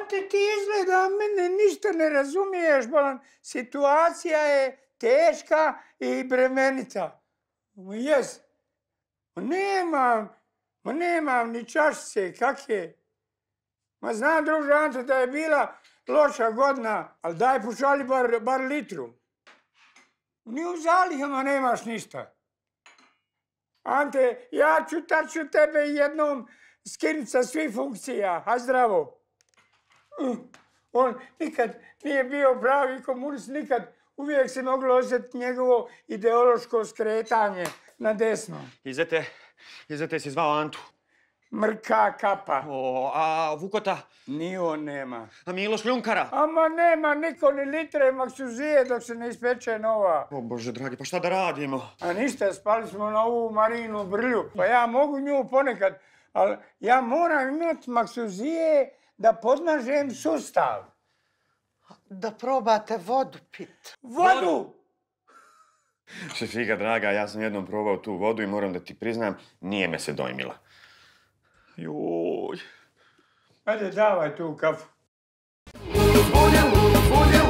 brate, ti izgleda, mene ništa ne razumiješ, bolan. Situacija je teška i bremenita. Ma jes, ma nemam, ma nemam ni čašice, kak je? Ma znam, druža Anto, da je bila loša godina, ali daj pušali bar, bar litru. Ni u zalihama nemaš ništa. Ante, ja ću, tad tebe jednom skinuti sa svih funkcija. Ha, zdravo. On nikad nije bio pravi komunist, nikad. Uvijek se moglo osjetiti njegovo ideološko skretanje na desno. Izete, izete si zvao Antu. Mrka kapa. O, a Vukota? Ni on nema. A Miloš Ljunkara? Ama nema, niko ni litre zije dok se ne ispeče nova. O Bože dragi, pa šta da radimo? A ništa, spali smo na ovu marinu brlju. Pa ja mogu nju ponekad, ali ja moram imati zije da podnažem sustav. Da probate vodu pit. Vodu! Šefika, draga, ja sam jednom probao tu vodu i moram da ti priznam, nije me se dojmila. Juj. Ajde, davaj tu kafu. Zvonjelo, zvonjelo.